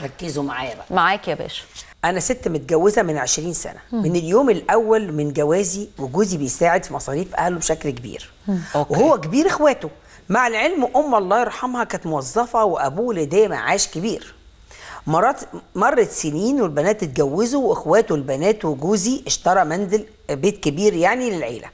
ركزوا معايا بقى معاك يا باشا انا ست متجوزه من 20 سنه مم. من اليوم الاول من جوازي وجوزي بيساعد في مصاريف اهله بشكل كبير مم. وهو كبير اخواته مع العلم ام الله يرحمها كانت موظفه وابوه لديه معاش كبير مرات مرت سنين والبنات اتجوزوا واخواته البنات وجوزي اشترى منزل بيت كبير يعني للعيله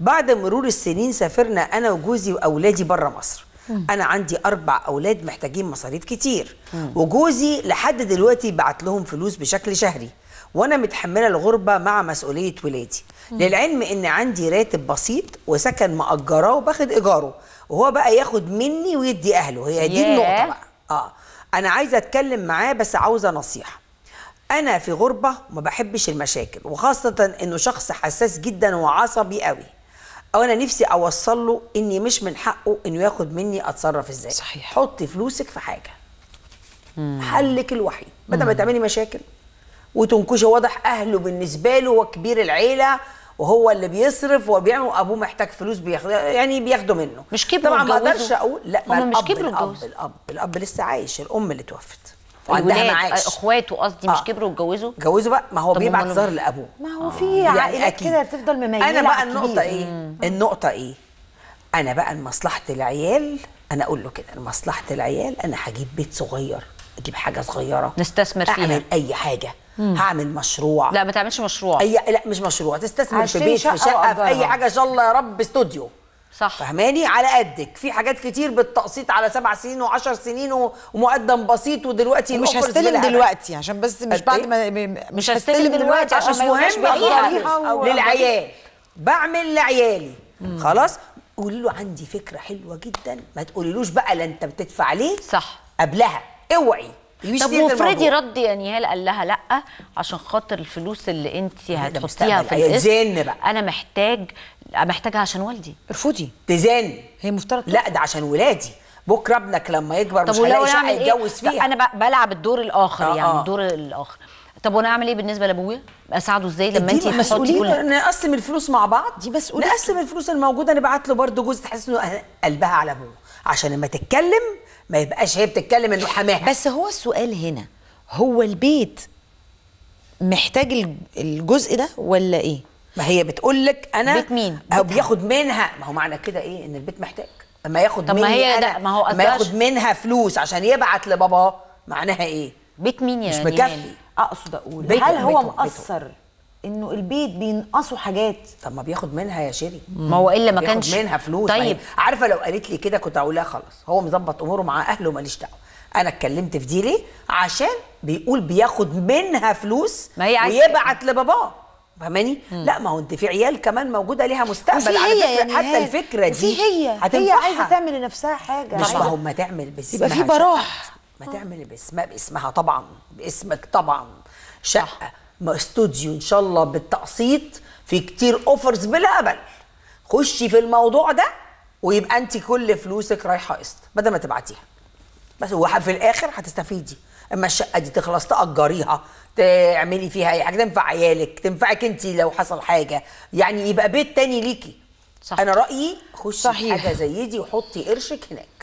بعد مرور السنين سافرنا انا وجوزي واولادي بره مصر انا عندي اربع اولاد محتاجين مصاريف كتير وجوزي لحد دلوقتي بعت لهم فلوس بشكل شهري وانا متحمله الغربه مع مسؤوليه ولادي للعلم ان عندي راتب بسيط وسكن ماجراه وباخد ايجاره وهو بقى ياخد مني ويدي اهله هي دي النقطه بقى اه انا عايزه اتكلم معاه بس عاوزه نصيحه انا في غربه وما بحبش المشاكل وخاصه انه شخص حساس جدا وعصبي قوي او انا نفسي اوصل له اني مش من حقه انه ياخد مني اتصرف ازاي صحيح حطي فلوسك في حاجه مم. حلك الوحيد بدل ما تعملي مشاكل وتنكشي واضح اهله بالنسبه له هو كبير العيله وهو اللي بيصرف وبيعمل وابوه محتاج فلوس بياخد يعني بياخده منه مش كبروا طبعا ما اقدرش اقول لا ما مش كبروا الاب, الاب الاب الاب لسه عايش الام اللي توفت وعندها آه، معاش اخواته قصدي مش آه. كبروا واتجوزوا اتجوزوا بقى ما هو بيبعت زهر لابوه ما هو في يعني عائلات كده بتفضل مميزه انا بقى النقطه ايه النقطه ايه انا بقى لمصلحه العيال انا اقول له كده لمصلحه العيال انا هجيب بيت صغير اجيب حاجه صغيره نستثمر فيها اعمل اي حاجه مم. هعمل مشروع لا ما تعملش مشروع اي لا مش مشروع تستثمر في بيت في شقه في اي حاجه ان شاء الله يا رب استوديو صح فهماني على قدك في حاجات كتير بالتقسيط على سبع سنين و10 سنين ومقدم بسيط ودلوقتي مش هستلم دلوقتي عشان بس مش إيه؟ بعد ما مش هستلم دلوقتي عشان ما مهم بقيها للعيال بعمل لعيالي مم. خلاص قولي له عندي فكره حلوه جدا ما تقوليلوش بقى لا انت بتدفع ليه صح قبلها اوعي طب وفريدي رد يا يعني نهال قال لها لا عشان خاطر الفلوس اللي انت هتحطيها في الاسم زين بقى انا محتاج محتاجها عشان والدي ارفضي تزاني هي مفترض لا ده عشان ولادي بكره ابنك لما يكبر مش هيلاقي شقه إيه؟ يتجوز فيها انا بلعب الدور الاخر آه يعني آه. الدور الاخر طب وانا اعمل ايه بالنسبه لابويا اساعده ازاي لما انت مسؤوليه كل... نقسم الفلوس مع بعض دي مسؤوليه نقسم الفلوس الموجوده نبعت له برده جزء تحس انه قلبها على ابوه عشان لما تتكلم ما يبقاش هي بتتكلم انه حماها بس هو السؤال هنا هو البيت محتاج الجزء ده ولا ايه ما هي بتقول لك انا بيت مين او بياخد منها ما هو معنى كده ايه ان البيت محتاج اما ياخد طب مني ما هي أنا ما هو ما ياخد منها فلوس عشان يبعت لبابا معناها ايه بيت مين يا مش مكفي اقصد اقول بيت هل هو مقصر انه البيت بينقصوا حاجات طب ما بياخد منها يا شيري ما هو الا ما كانش بياخد منها فلوس طيب عارفه لو قالت لي كده كنت هقول لها خلاص هو مظبط اموره مع اهله ماليش دعوه انا اتكلمت في دي ليه عشان بيقول بياخد منها فلوس ما هي ويبعت لباباه فهماني؟ لا ما هو انت في عيال كمان موجوده ليها مستقبل على فكره يعني حتى الفكره دي هي هي عايزه تعمل لنفسها حاجه مش ما هو ما تعمل باسمها يبقى في براح ما تعمل باسمها باسمها طبعا باسمك طبعا شقه استوديو ان شاء الله بالتقسيط في كتير اوفرز بلا قبل خشي في الموضوع ده ويبقى انت كل فلوسك رايحه قسط بدل ما تبعتيها بس هو في الاخر هتستفيدي اما الشقه دي تخلص تاجريها تعملي فيها اي حاجه تنفع عيالك تنفعك انت لو حصل حاجه يعني يبقى بيت تاني ليكي صح. انا رايي خشي حاجه زي دي وحطي قرشك هناك